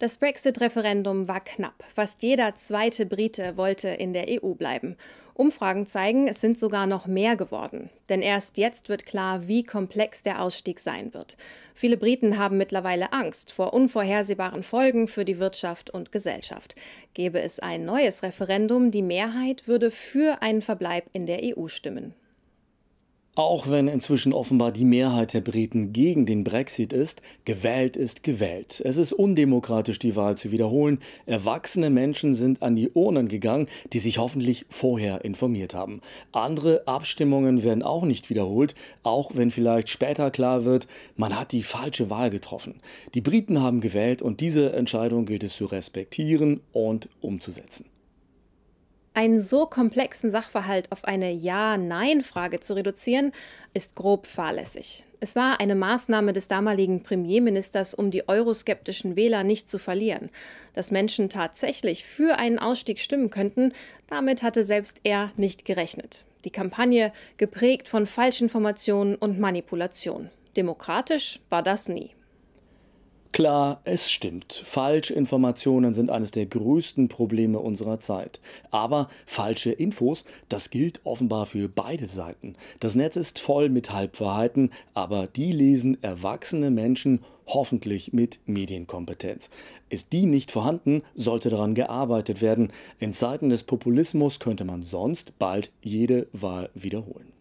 Das Brexit-Referendum war knapp. Fast jeder zweite Brite wollte in der EU bleiben. Umfragen zeigen, es sind sogar noch mehr geworden. Denn erst jetzt wird klar, wie komplex der Ausstieg sein wird. Viele Briten haben mittlerweile Angst vor unvorhersehbaren Folgen für die Wirtschaft und Gesellschaft. Gäbe es ein neues Referendum, die Mehrheit würde für einen Verbleib in der EU stimmen. Auch wenn inzwischen offenbar die Mehrheit der Briten gegen den Brexit ist, gewählt ist gewählt. Es ist undemokratisch, die Wahl zu wiederholen. Erwachsene Menschen sind an die Urnen gegangen, die sich hoffentlich vorher informiert haben. Andere Abstimmungen werden auch nicht wiederholt, auch wenn vielleicht später klar wird, man hat die falsche Wahl getroffen. Die Briten haben gewählt und diese Entscheidung gilt es zu respektieren und umzusetzen. Einen so komplexen Sachverhalt auf eine Ja-Nein-Frage zu reduzieren, ist grob fahrlässig. Es war eine Maßnahme des damaligen Premierministers, um die euroskeptischen Wähler nicht zu verlieren. Dass Menschen tatsächlich für einen Ausstieg stimmen könnten, damit hatte selbst er nicht gerechnet. Die Kampagne geprägt von Falschinformationen und Manipulation. Demokratisch war das nie. Klar, es stimmt, Falschinformationen sind eines der größten Probleme unserer Zeit. Aber falsche Infos, das gilt offenbar für beide Seiten. Das Netz ist voll mit Halbwahrheiten, aber die lesen erwachsene Menschen hoffentlich mit Medienkompetenz. Ist die nicht vorhanden, sollte daran gearbeitet werden. In Zeiten des Populismus könnte man sonst bald jede Wahl wiederholen.